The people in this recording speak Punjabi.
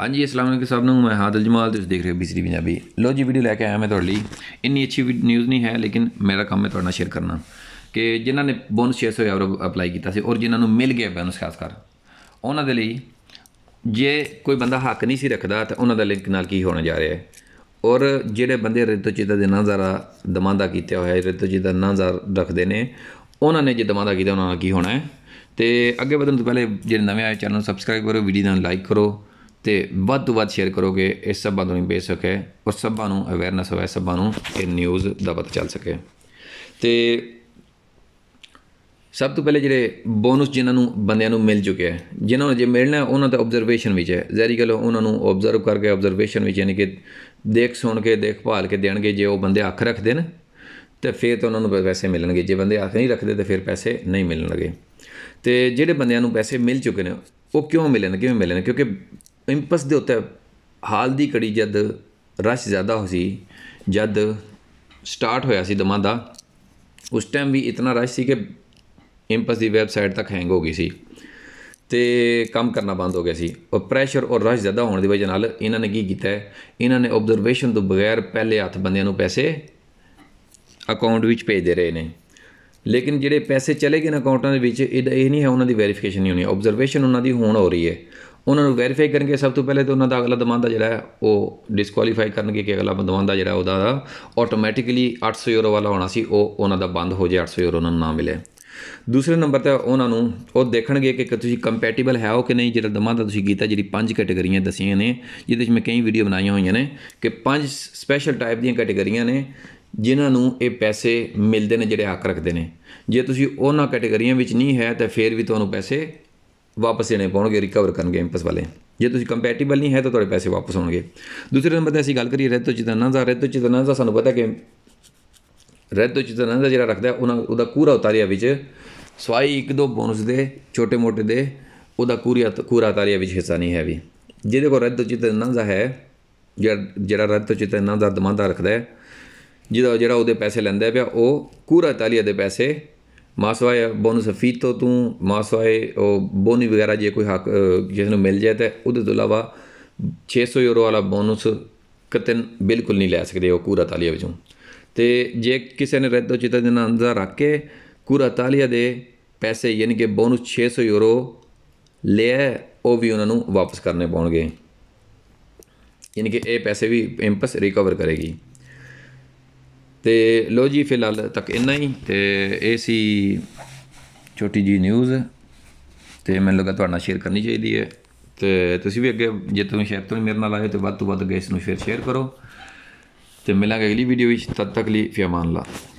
ਹਾਂਜੀ ਅਸਲਾਮ ਅਲੈਕੁਮ ਸਭ ਨੂੰ ਮੈਂ ਹਾਦਲ ਜਮਾਲ ਤੁਸੀਂ ਦੇਖ ਰਹੇ ਹੋ ਬੀਸਰੀ ਪੰਜਾਬੀ ਲੋ ਜੀ ਵੀਡੀਓ ਲੈ ਕੇ ਆਇਆ ਮੈਂ ਤੁਹਾਡੇ ਲਈ ਇੰਨੀ ਅੱਛੀ ਨਿਊਜ਼ ਨਹੀਂ ਹੈ ਲੇਕਿਨ ਮੇਰਾ ਕੰਮ ਹੈ ਤੁਹਾਡੇ ਨਾਲ ਸ਼ੇਅਰ ਕਰਨਾ ਕਿ ਜਿਨ੍ਹਾਂ ਨੇ ਬੋਨਸ 600 ਯੂਰੋ ਅਪਲਾਈ ਕੀਤਾ ਸੀ ਔਰ ਜਿਨ੍ਹਾਂ ਨੂੰ ਮਿਲ ਗਿਆ ਬੋਨਸ ਖਾਸ ਕਰ ਉਹਨਾਂ ਦੇ ਲਈ ਜੇ ਕੋਈ ਬੰਦਾ ਹੱਕ ਨਹੀਂ ਸੀ ਰੱਖਦਾ ਤਾਂ ਉਹਨਾਂ ਦਾ ਲਿੰਕ ਨਾਲ ਕੀ ਹੋਣਾ ਜਾ ਰਿਹਾ ਹੈ ਔਰ ਜਿਹੜੇ ਬੰਦੇ ਰਿਤੋਚਿਤਾ ਦੇ ਨਾਂ ਜ਼ਰਾ ਦਮਾਂਦਾ ਕੀਤਾ ਹੋਇਆ ਹੈ ਰਿਤੋਚਿਤਾ ਨਾਂ ਜ਼ਰ ਰੱਖਦੇ ਨੇ ਉਹਨਾਂ ਨੇ ਜੇ ਦਮਾਂਦਾ ਕੀਤਾ ਉਹਨਾਂ ਨਾਲ ਕੀ ਹੋਣਾ ਹੈ ਤੇ ਅੱਗੇ ਵਧਣ ਤੋਂ ਪਹਿਲੇ ਜਿਹੜੇ ਨਵੇਂ ਆਏ ਚੈਨਲ ਨੂੰ ਸਬਸਕ੍ਰਾਈਬ ਕਰੋ ਵੀਡੀਓ ਨੂੰ ਲਾਈਕ ਕਰੋ ਤੇ ਵੱਧ ਤੋਂ ਵੱਧ ਸ਼ੇਅਰ ਕਰੋਗੇ ਇਸ ਸਭਾ ਨੂੰ ਭੇਜ ਸਕੇ ਔਰ ਸਭਾ ਨੂੰ ਅਵੇਅਰਨੈਸ ਹੋਵੇ ਸਭਾ ਨੂੰ ਇਹ ਨਿਊਜ਼ ਦਾ ਪਤਾ ਚੱਲ ਸਕੇ ਤੇ ਸਭ ਤੋਂ ਪਹਿਲੇ ਜਿਹੜੇ ਬੋਨਸ ਜਿਨ੍ਹਾਂ ਨੂੰ ਬੰਦਿਆਂ ਨੂੰ ਮਿਲ ਚੁੱਕਿਆ ਹੈ ਜਿਨ੍ਹਾਂ ਨੂੰ ਜੇ ਮਿਲਣਾ ਉਹਨਾਂ ਦਾ ਆਬਜ਼ਰਵੇਸ਼ਨ ਵਿੱਚ ਹੈ ਜ਼ਹਿਰੀ ਗੱਲ ਉਹਨਾਂ ਨੂੰ ਆਬਜ਼ਰਵ ਕਰਕੇ ਆਬਜ਼ਰਵੇਸ਼ਨ ਵਿੱਚ ਯਾਨੀ ਕਿ ਦੇਖ ਸੁਣ ਕੇ ਦੇਖਭਾਲ ਕੇ ਦੇਣਗੇ ਜੇ ਉਹ ਬੰਦੇ ਅੱਖ ਰੱਖਦੇ ਨੇ ਤੇ ਫਿਰ ਤਾਂ ਉਹਨਾਂ ਨੂੰ ਪੈਸੇ ਮਿਲਣਗੇ ਜੇ ਬੰਦੇ ਅੱਖ ਨਹੀਂ ਰੱਖਦੇ ਤਾਂ ਫਿਰ ਪੈਸੇ ਨਹੀਂ ਮਿਲਣਗੇ ਤੇ ਜਿਹੜੇ ਬੰਦਿਆਂ ਨੂੰ ਪੈਸੇ ਮਿਲ ਚੁੱਕੇ ਨੇ ਉਹ ਕਿਉਂ ਮਿਲਣ ਕਿਵੇਂ ਮਿਲਣ ਕਿਉਂਕਿ ਇੰਪਸ ਦੇ ਉੱਤੇ ਹਾਲ ਦੀ ਕੜੀ ਜਦ ਰਸ਼ ਜ਼ਿਆਦਾ ਹੋ ਸੀ ਜਦ ਸਟਾਰਟ ਹੋਇਆ ਸੀ ਦਮਾਂ ਦਾ ਉਸ ਟਾਈਮ ਵੀ ਇਤਨਾ ਰਸ਼ ਸੀ ਕਿ ਇੰਪਸ ਦੀ ਵੈਬਸਾਈਟ ਤੱਕ ਹੈਂਗ ਹੋ ਗਈ ਸੀ ਤੇ ਕੰਮ ਕਰਨਾ ਬੰਦ ਹੋ ਗਿਆ ਸੀ ਉਹ ਪ੍ਰੈਸ਼ਰ ਔਰ ਰਸ਼ ਜ਼ਿਆਦਾ ਹੋਣ ਦੀ ਵਜ੍ਹਾ ਨਾਲ ਇਹਨਾਂ ਨੇ ਕੀ ਕੀਤਾ ਇਹਨਾਂ ਨੇ ਆਬਜ਼ਰਵੇਸ਼ਨ ਤੋਂ ਬਗੈਰ ਪਹਿਲੇ ਹੱਥ ਬੰਦਿਆਂ ਨੂੰ ਪੈਸੇ ਅਕਾਊਂਟ ਵਿੱਚ ਭੇਜਦੇ ਰਹੇ ਨੇ ਲੇਕਿਨ ਜਿਹੜੇ ਪੈਸੇ ਚਲੇ ਗਏ ਨੇ ਅਕਾਊਂਟਾਂ ਦੇ ਵਿੱਚ ਇਹ ਇਹ ਨਹੀਂ ਹੈ ਉਹਨਾਂ ਦੀ ਵੈਰੀਫਿਕੇਸ਼ਨ ਨਹੀਂ ਹੋਣੀ ਆਬਜ਼ਰਵੇਸ਼ਨ ਉਹਨਾਂ ਦੀ ਹੋਣ ਹੋ ਰਹੀ ਹੈ ਉਹਨਾਂ ਨੂੰ ਵੈਰੀਫਾਈ ਕਰਨਗੇ ਸਭ ਤੋਂ ਪਹਿਲੇ ਤਾਂ ਉਹਨਾਂ ਦਾ ਅਗਲਾ ਦਮਾਂਦਾ ਜਿਹੜਾ ਹੈ ਉਹ ਡਿਸਕੁਆਲੀਫਾਈ ਕਰਨਗੇ ਕਿ ਅਗਲਾ ਦਮਾਂਦਾ ਜਿਹੜਾ ਉਹਦਾ ਆਟੋਮੈਟਿਕਲੀ 800 ਯੂਰੋ ਵਾਲਾ ਹੋਣਾ ਸੀ ਉਹ ਉਹਨਾਂ ਦਾ ਬੰਦ ਹੋ ਜਾਏ 800 ਯੂਰੋ ਉਹਨਾਂ ਨੂੰ ਨਾ ਮਿਲੇ ਦੂਸਰੇ ਨੰਬਰ ਤੇ ਉਹਨਾਂ ਨੂੰ ਉਹ ਦੇਖਣਗੇ ਕਿ ਤੁਸੀਂ ਕੰਪੈਟੀਬਲ ਹੈ ਹੋ ਕਿ ਨਹੀਂ ਜਿਹੜਾ ਦਮਾਂਦਾ ਤੁਸੀਂ ਕੀਤਾ ਜਿਹੜੀ ਪੰਜ ਕੈਟਾਗਰੀਆਂ ਦਸੀਆਂ ਨੇ ਜਿਹਦੇ ਵਿੱਚ ਮੈਂ ਕਈ ਵੀਡੀਓ ਬਣਾਈਆਂ ਹੋਈਆਂ ਨੇ ਕਿ ਪੰਜ ਸਪੈਸ਼ਲ ਟਾਈਪ ਦੀਆਂ ਕੈਟਾਗਰੀਆਂ ਨੇ ਜਿਨ੍ਹਾਂ ਨੂੰ ਇਹ ਪੈਸੇ ਮਿਲਦੇ ਨੇ ਜਿਹੜੇ ਹੱਕ ਰੱਖਦੇ ਨੇ ਜੇ ਤੁਸੀਂ ਉਹਨਾਂ ਕੈਟਾਗਰੀਆਂ ਵਿੱਚ ਨਹੀਂ ਹੈ ਤਾਂ ਫੇਰ ਵੀ ਤੁਹਾਨੂੰ ਪੈਸੇ ਵਾਪਸ ਇਹਨੇ ਪਾਉਣਗੇ ਰਿਕਵਰ ਕਰਨਗੇ ਐਮਪਸ ਵਾਲੇ ਜੇ ਤੁਸੀਂ ਕੰਪੈਟੀਬਲ ਨਹੀਂ ਹੈ ਤਾਂ ਤੁਹਾਡੇ ਪੈਸੇ ਵਾਪਸ ਹੋਣਗੇ ਦੂਸਰੇ ਨੰਬਰ ਤੇ ਅਸੀਂ ਗੱਲ ਕਰੀਏ ਰੈਤੋ ਚਿਤਨਾ ਦਾ ਰੈਤੋ ਚਿਤਨਾ ਦਾ ਸਾਨੂੰ ਪਤਾ ਕਿ ਰੈਤੋ ਚਿਤਨਾ ਦਾ ਜਿਹੜਾ ਰੱਖਦਾ ਉਹਨਾਂ ਉਹਦਾ ਕੂਰਾ ਉਤਾਰਿਆ ਵਿੱਚ ਸਵਾਈ ਇੱਕ ਦੋ ਬੋਨਸ ਦੇ ਛੋਟੇ ਮੋਟੇ ਦੇ ਉਹਦਾ ਕੂਰੀਆ ਕੂਰਾ ਉਤਾਰਿਆ ਵਿੱਚ ਹਿੱਸਾ ਨਹੀਂ ਹੈ ਵੀ ਜਿਹਦੇ ਕੋਲ ਰੈਤੋ ਚਿਤਨਾ ਦਾ ਹੈ ਜਿਹੜਾ ਰੈਤੋ ਚਿਤਨਾ ਦਾ ਦਮਾਂਦਾ ਰੱਖਦਾ ਹੈ ਜਿਹਦਾ ਜਿਹੜਾ ਉਹਦੇ ਪੈਸੇ ਲੈਂਦਾ ਪਿਆ ਉਹ ਕੂਰਾ ਤਾਲੀਆ ਦੇ ਪੈਸੇ ਮਾਸਵਾਏ ਬੋਨਸ ਫੀਤੋ ਤੂੰ ਮਾਸਵਾਏ ਉਹ ਬੋਨੀ ਵਗੈਰਾ ਜੇ ਕੋਈ ਹੱਕ ਜਿਸ ਨੂੰ ਮਿਲ ਜਾਏ ਤਾਂ ਉਹਦੇ ਤੋਂ ਇਲਾਵਾ 600 ਯੂਰੋ ਵਾਲਾ ਬੋਨਸ ਕਤਨ ਬਿਲਕੁਲ ਨਹੀਂ ਲੈ ਸਕਦੇ ਉਹ ਕੂਰਾ ਤਾਲੀਆ ਵਿੱਚੋਂ ਤੇ ਜੇ ਕਿਸੇ ਨੇ ਰੱਦੋ ਚਿਤਾ ਦੇ ਨਾਂ ਅੰਦਰ ਰੱਖ ਕੇ ਕੂਰਾ ਤਾਲੀਆ ਦੇ ਪੈਸੇ ਯਾਨੀ ਕਿ ਬੋਨਸ 600 ਯੂਰੋ ਲਿਆ ਉਹ ਵੀ ਉਹਨਾਂ ਨੂੰ ਵਾਪਸ ਕਰਨੇ ਪਾਉਣਗੇ ਯਾਨੀ ਕਿ ਇਹ ਪੈਸੇ ਵੀ ਇੰਪਸ ਰਿਕਵਰ ਕਰੇਗੀ ਤੇ ਲੋ ਜੀ ਫਿਲਹਾਲ ਤੱਕ ਇੰਨਾ ਹੀ ਤੇ ਇਹ ਸੀ ਛੋਟੀ ਜੀ ਨਿਊਜ਼ ਤੇ ਮੈਨੂੰ ਲੱਗਾ ਤੁਹਾਡਾ ਸ਼ੇਅਰ ਕਰਨੀ ਚਾਹੀਦੀ ਹੈ ਤੇ ਤੁਸੀਂ ਵੀ ਅੱਗੇ ਜੇ ਤੁਸੀਂ ਸ਼ੇਅਰ ਤੋਂ ਮੇਰੇ ਨਾਲ ਆਏ ਤੇ ਵੱਧ ਤੋਂ ਵੱਧ ਗੈਸ ਇਸ ਨੂੰ ਸ਼ੇਅਰ ਸ਼ੇਅਰ ਕਰੋ ਤੇ ਮਿਲਾਂਗੇ ਅਗਲੀ ਵੀਡੀਓ ਵਿੱਚ ਤਦ ਤੱਕ ਲਈ ਫਿਆਮਾਨ ਲਾ